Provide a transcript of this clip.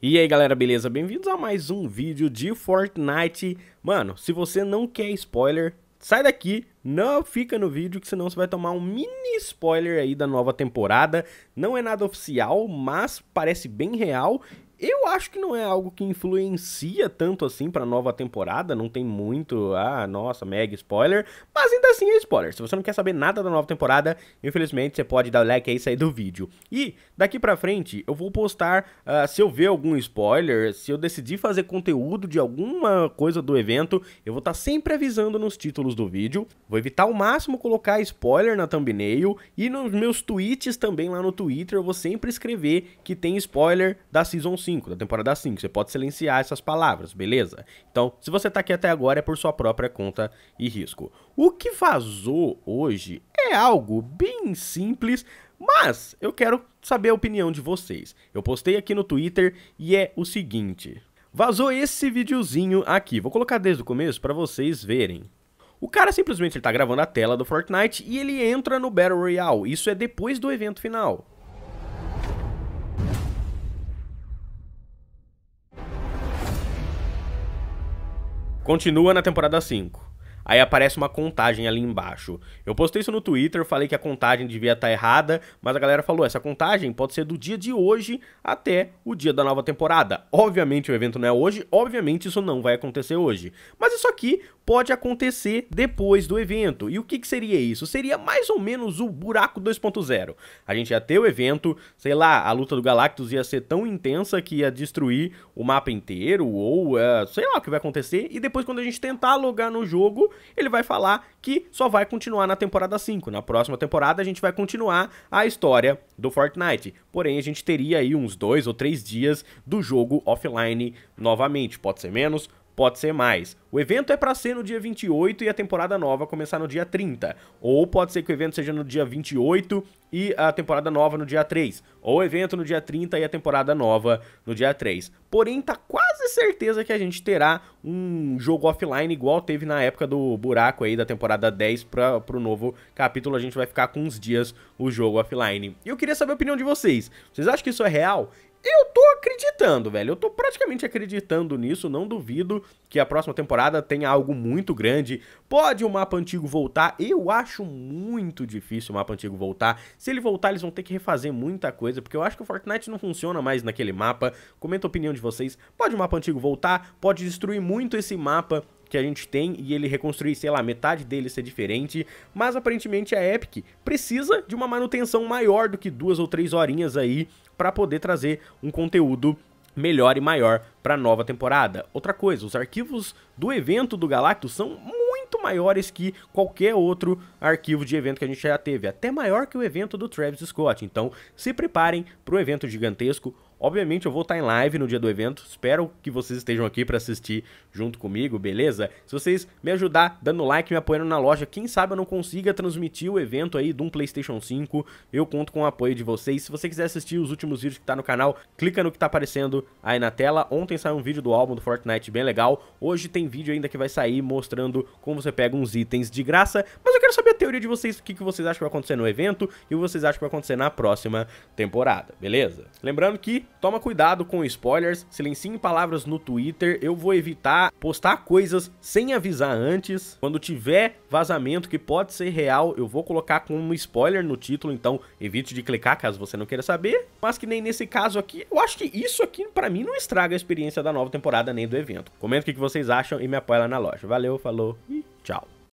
E aí galera, beleza? Bem-vindos a mais um vídeo de Fortnite. Mano, se você não quer spoiler, sai daqui, não fica no vídeo, que senão você vai tomar um mini spoiler aí da nova temporada. Não é nada oficial, mas parece bem real eu acho que não é algo que influencia tanto assim pra nova temporada, não tem muito, ah, nossa, mega spoiler, mas ainda assim é spoiler. Se você não quer saber nada da nova temporada, infelizmente você pode dar like aí e sair do vídeo. E daqui pra frente eu vou postar uh, se eu ver algum spoiler, se eu decidir fazer conteúdo de alguma coisa do evento, eu vou estar tá sempre avisando nos títulos do vídeo, vou evitar ao máximo colocar spoiler na thumbnail e nos meus tweets também lá no Twitter eu vou sempre escrever que tem spoiler da Season 5. 5, da temporada 5. Você pode silenciar essas palavras, beleza? Então, se você tá aqui até agora, é por sua própria conta e risco. O que vazou hoje é algo bem simples, mas eu quero saber a opinião de vocês. Eu postei aqui no Twitter e é o seguinte: vazou esse videozinho aqui. Vou colocar desde o começo para vocês verem. O cara simplesmente está gravando a tela do Fortnite e ele entra no Battle Royale. Isso é depois do evento final. Continua na temporada 5 aí aparece uma contagem ali embaixo. Eu postei isso no Twitter, falei que a contagem devia estar tá errada, mas a galera falou: essa contagem pode ser do dia de hoje até o dia da nova temporada. Obviamente o evento não é hoje, obviamente isso não vai acontecer hoje. Mas isso aqui pode acontecer depois do evento. E o que, que seria isso? Seria mais ou menos o buraco 2.0. A gente ia ter o evento, sei lá, a luta do Galactus ia ser tão intensa que ia destruir o mapa inteiro, ou uh, sei lá o que vai acontecer, e depois quando a gente tentar logar no jogo, ele vai falar que só vai continuar na temporada 5. Na próxima temporada a gente vai continuar a história do Fortnite. Porém, a gente teria aí uns dois ou três dias do jogo offline novamente. Pode ser menos, pode ser mais. O evento é para ser no dia 28 e a temporada nova começar no dia 30. Ou pode ser que o evento seja no dia 28 e a temporada nova no dia 3. Ou o evento no dia 30 e a temporada nova no dia 3. Porém, tá quase quase certeza que a gente terá um jogo offline igual teve na época do buraco aí da temporada 10 para pro novo capítulo. A gente vai ficar com uns dias o jogo offline. E eu queria saber a opinião de vocês. Vocês acham que isso é real? Eu tô acreditando, velho. Eu tô praticamente acreditando nisso. Não duvido que a próxima temporada tenha algo muito grande. Pode o mapa antigo voltar? Eu acho muito difícil o mapa antigo voltar. Se ele voltar, eles vão ter que refazer muita coisa, porque eu acho que o Fortnite não funciona mais naquele mapa. Comenta a opinião de vocês. Pode o mapa mapa antigo voltar, pode destruir muito esse mapa que a gente tem e ele reconstruir, sei lá, metade dele ser diferente, mas aparentemente a Epic precisa de uma manutenção maior do que duas ou três horinhas aí para poder trazer um conteúdo melhor e maior para a nova temporada. Outra coisa, os arquivos do evento do Galactus são muito maiores que qualquer outro arquivo de evento que a gente já teve, até maior que o evento do Travis Scott. Então, se preparem para o evento gigantesco. Obviamente eu vou estar em live no dia do evento, espero que vocês estejam aqui para assistir junto comigo, beleza? Se vocês me ajudar dando like, me apoiando na loja, quem sabe eu não consiga transmitir o evento aí de um Playstation 5, eu conto com o apoio de vocês. Se você quiser assistir os últimos vídeos que tá no canal, clica no que tá aparecendo aí na tela. Ontem saiu um vídeo do álbum do Fortnite bem legal, hoje tem vídeo ainda que vai sair mostrando como você pega uns itens de graça, eu quero saber a teoria de vocês, o que, que vocês acham que vai acontecer no evento e o que vocês acham que vai acontecer na próxima temporada, beleza? Lembrando que toma cuidado com spoilers, em palavras no Twitter, eu vou evitar postar coisas sem avisar antes. Quando tiver vazamento que pode ser real, eu vou colocar como um spoiler no título, então evite de clicar caso você não queira saber. Mas que nem nesse caso aqui, eu acho que isso aqui para mim não estraga a experiência da nova temporada nem do evento. Comenta o que vocês acham e me apoia lá na loja. Valeu, falou e tchau.